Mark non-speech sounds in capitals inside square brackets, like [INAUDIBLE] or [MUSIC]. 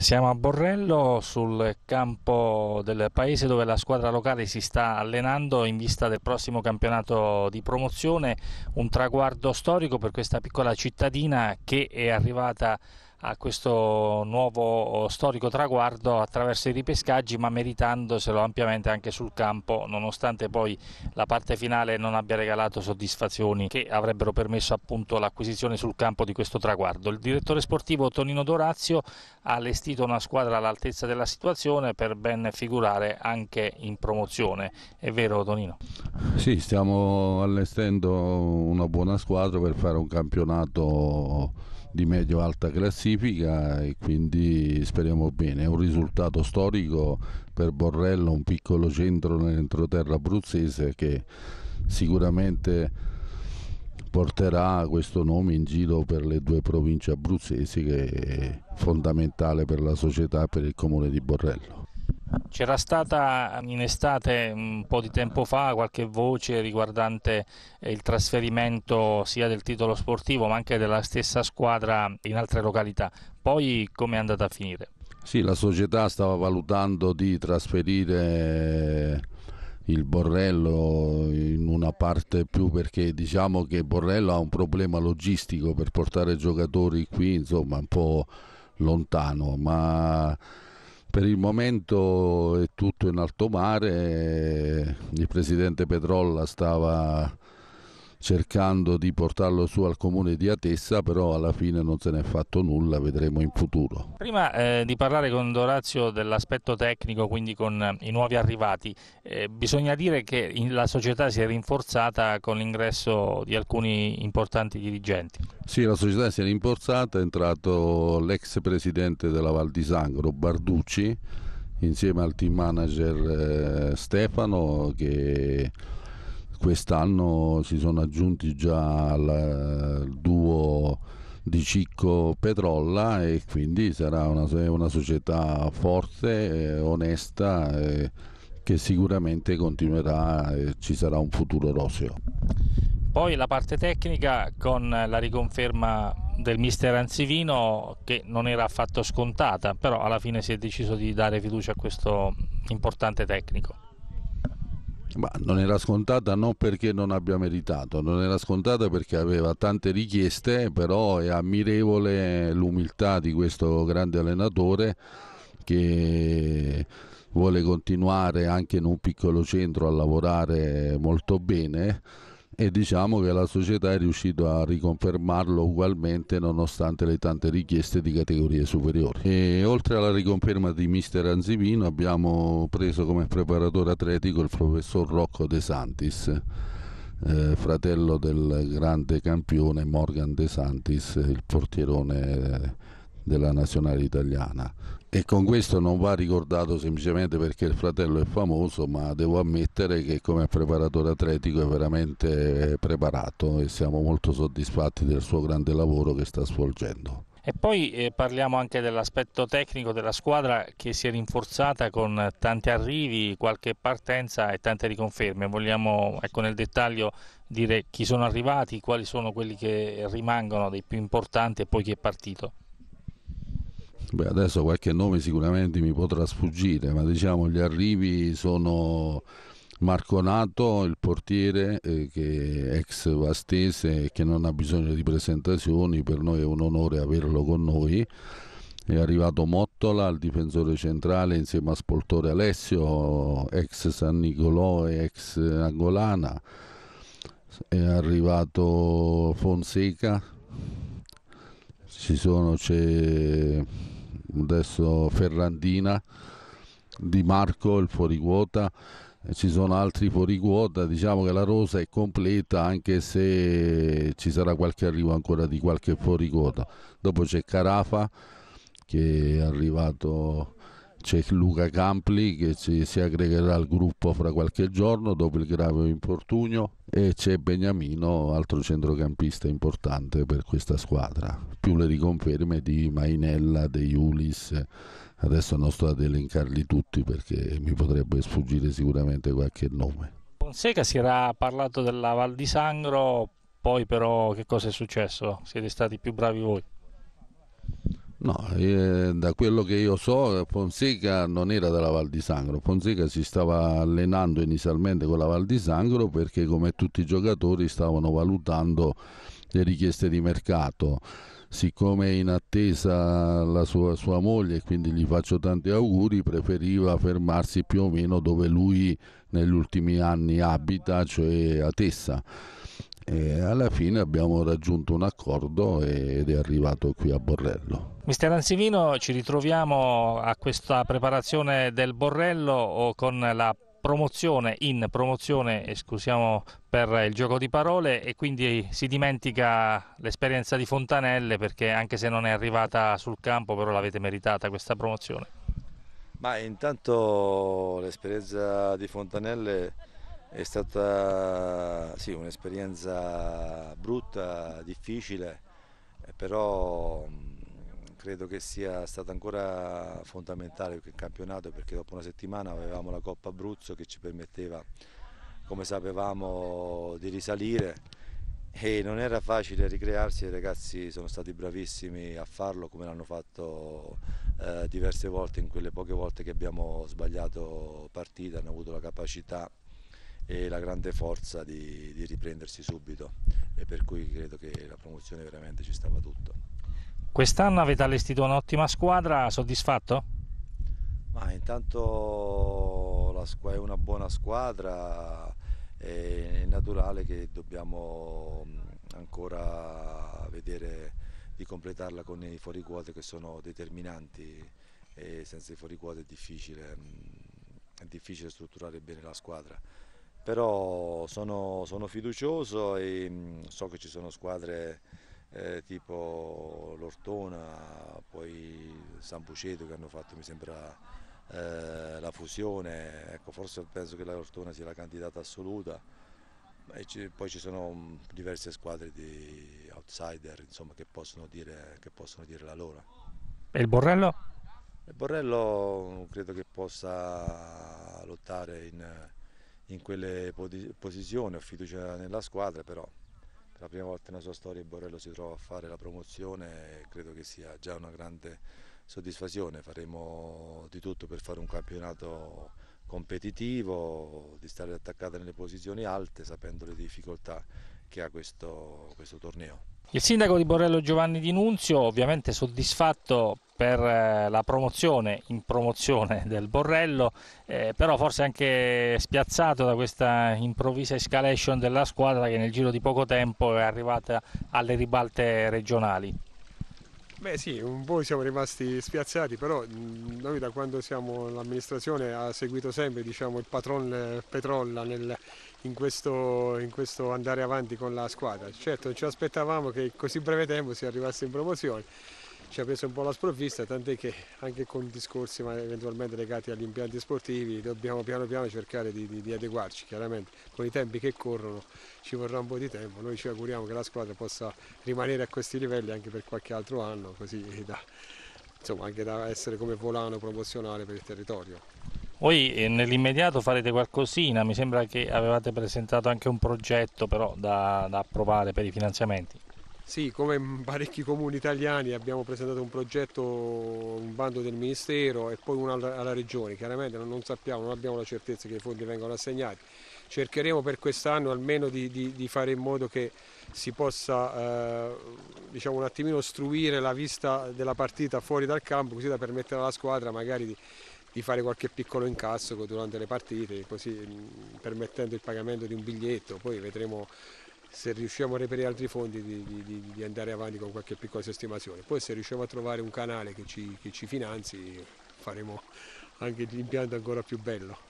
Siamo a Borrello sul campo del paese dove la squadra locale si sta allenando in vista del prossimo campionato di promozione, un traguardo storico per questa piccola cittadina che è arrivata a a questo nuovo oh, storico traguardo attraverso i ripescaggi ma meritandoselo ampiamente anche sul campo nonostante poi la parte finale non abbia regalato soddisfazioni che avrebbero permesso appunto l'acquisizione sul campo di questo traguardo. Il direttore sportivo Tonino Dorazio ha allestito una squadra all'altezza della situazione per ben figurare anche in promozione, è vero Tonino? Sì, stiamo allestendo una buona squadra per fare un campionato di medio-alta classifica e quindi speriamo bene. È un risultato storico per Borrello, un piccolo centro nell'entroterra abruzzese che sicuramente porterà questo nome in giro per le due province abruzzesi che è fondamentale per la società e per il comune di Borrello. C'era stata in estate un po' di tempo fa qualche voce riguardante eh, il trasferimento sia del titolo sportivo ma anche della stessa squadra in altre località. Poi come è andata a finire? Sì, la società stava valutando di trasferire eh, il Borrello in una parte più perché diciamo che Borrello ha un problema logistico per portare giocatori qui, insomma, un po' lontano, ma per il momento è tutto in alto mare, il presidente Petrolla stava cercando di portarlo su al comune di Atessa, però alla fine non se n'è fatto nulla, vedremo in futuro. Prima eh, di parlare con Dorazio dell'aspetto tecnico, quindi con eh, i nuovi arrivati, eh, bisogna dire che la società si è rinforzata con l'ingresso di alcuni importanti dirigenti. Sì, la società si è rinforzata, è entrato l'ex presidente della Val di Sangro, Barducci, insieme al team manager eh, Stefano che quest'anno si sono aggiunti già al eh, duo di Cicco Petrolla e quindi sarà una, una società forte, eh, onesta eh, che sicuramente continuerà e eh, ci sarà un futuro roseo. Poi la parte tecnica con la riconferma del mister Anzivino che non era affatto scontata, però alla fine si è deciso di dare fiducia a questo importante tecnico. Ma non era scontata non perché non abbia meritato, non era scontata perché aveva tante richieste, però è ammirevole l'umiltà di questo grande allenatore che vuole continuare anche in un piccolo centro a lavorare molto bene e diciamo che la società è riuscita a riconfermarlo ugualmente nonostante le tante richieste di categorie superiori. E oltre alla riconferma di mister Anzivino abbiamo preso come preparatore atletico il professor Rocco De Santis. Eh, fratello del grande campione Morgan De Santis, il portierone della nazionale italiana e con questo non va ricordato semplicemente perché il fratello è famoso ma devo ammettere che come preparatore atletico è veramente preparato e siamo molto soddisfatti del suo grande lavoro che sta svolgendo. E poi eh, parliamo anche dell'aspetto tecnico della squadra che si è rinforzata con tanti arrivi, qualche partenza e tante riconferme. Vogliamo ecco, nel dettaglio dire chi sono arrivati, quali sono quelli che rimangono dei più importanti e poi chi è partito. Beh, adesso qualche nome sicuramente mi potrà sfuggire, ma diciamo gli arrivi sono Marconato, il portiere eh, che è ex Vastese e che non ha bisogno di presentazioni, per noi è un onore averlo con noi. È arrivato Mottola, il difensore centrale, insieme a Spoltore Alessio, ex San Nicolò e ex Angolana. È arrivato Fonseca, ci sono c'è adesso Ferrandina, Di Marco il fuoriguota ci sono altri fuori quota, diciamo che la rosa è completa anche se ci sarà qualche arrivo ancora di qualche fuori quota. Dopo c'è Carafa che è arrivato c'è Luca Campli che ci, si aggregherà al gruppo fra qualche giorno dopo il grave infortunio e c'è Beniamino, altro centrocampista importante per questa squadra, più le riconferme di Mainella, De Iulis, adesso non sto ad elencarli tutti perché mi potrebbe sfuggire sicuramente qualche nome. Fonseca si era parlato della Val di Sangro, poi però che cosa è successo? Siete stati più bravi voi? No, eh, da quello che io so Fonseca non era della Val di Sangro, Fonseca si stava allenando inizialmente con la Val di Sangro perché come tutti i giocatori stavano valutando le richieste di mercato. Siccome è in attesa la sua, sua moglie e quindi gli faccio tanti auguri, preferiva fermarsi più o meno dove lui negli ultimi anni abita, cioè a Tessa e alla fine abbiamo raggiunto un accordo ed è arrivato qui a Borrello. Mister Ansivino, ci ritroviamo a questa preparazione del Borrello o con la promozione in promozione, scusiamo per il gioco di parole e quindi si dimentica l'esperienza di Fontanelle perché anche se non è arrivata sul campo però l'avete meritata questa promozione. Ma intanto l'esperienza di Fontanelle è stata sì, un'esperienza brutta, difficile, eh, però mm, credo che sia stato ancora fondamentale il campionato perché dopo una settimana avevamo la Coppa Abruzzo che ci permetteva, come sapevamo, di risalire e non era facile ricrearsi, i ragazzi sono stati bravissimi a farlo come l'hanno fatto eh, diverse volte in quelle poche volte che abbiamo sbagliato partita, hanno avuto la capacità e la grande forza di, di riprendersi subito e per cui credo che la promozione veramente ci stava tutto. Quest'anno avete allestito un'ottima squadra, soddisfatto? Ma intanto la è una buona squadra, è naturale che dobbiamo ancora vedere di completarla con i fuoriquote che sono determinanti e senza i fuoriquote è difficile, è difficile strutturare bene la squadra però sono, sono fiducioso e mhmm, so che ci sono squadre eh, tipo l'Ortona, poi San Puceto che hanno fatto mi sembra eh, la fusione, ecco, forse penso che l'Ortona sia la candidata assoluta. Ci, poi ci sono mhmm, diverse squadre di outsider insomma, che, possono dire, che possono dire la loro. E il Borrello? Il Borrello credo che possa lottare in, in quelle posizioni, ho fiducia nella squadra, però per la prima volta nella sua storia il Borrello si trova a fare la promozione e credo che sia già una grande soddisfazione. Faremo di tutto per fare un campionato competitivo, di stare attaccata nelle posizioni alte sapendo le difficoltà che ha questo, questo torneo. Il sindaco di Borrello Giovanni Di Nunzio ovviamente soddisfatto per eh, la promozione in promozione [LAUGHS] del Borrello, eh, però forse anche spiazzato da questa improvvisa escalation della squadra che nel giro di poco tempo è arrivata alle ribalte regionali. Beh sì, un po' siamo rimasti spiazzati, però noi da quando siamo l'amministrazione ha seguito sempre diciamo, il patron eh, Petrolla nel, in, questo, in, questo, andare avanti con la squadra. Certo, ci aspettavamo che in così breve tempo si arrivasse in promozione, ci ha preso un po' la sprovvista, tant'è che anche con discorsi eventualmente legati agli impianti sportivi dobbiamo piano piano cercare di, di, di, adeguarci, chiaramente con i tempi che corrono ci vorrà un po' di tempo, noi ci auguriamo che la squadra possa rimanere a questi livelli anche per qualche altro anno, così da, insomma, anche da essere come volano promozionale per il territorio. Voi eh, nell'immediato farete qualcosina, mi sembra che avevate presentato anche un progetto però da, da approvare per i finanziamenti. Sì, come parecchi comuni italiani abbiamo presentato un progetto, un bando del Ministero e poi uno alla Regione. Chiaramente non sappiamo, non abbiamo la certezza che i fondi vengano assegnati. Cercheremo per quest'anno almeno di, di, di fare in modo che si possa eh, diciamo un attimino ostruire la vista della partita fuori dal campo così da permettere alla squadra magari di, di fare qualche piccolo incasso durante le partite, così permettendo il pagamento di un biglietto, poi vedremo se riusciamo a reperire altri fondi di, di, di, andare avanti con qualche piccola sistemazione. Poi se riusciamo a trovare un canale che ci, che ci finanzi faremo anche l'impianto ancora più bello.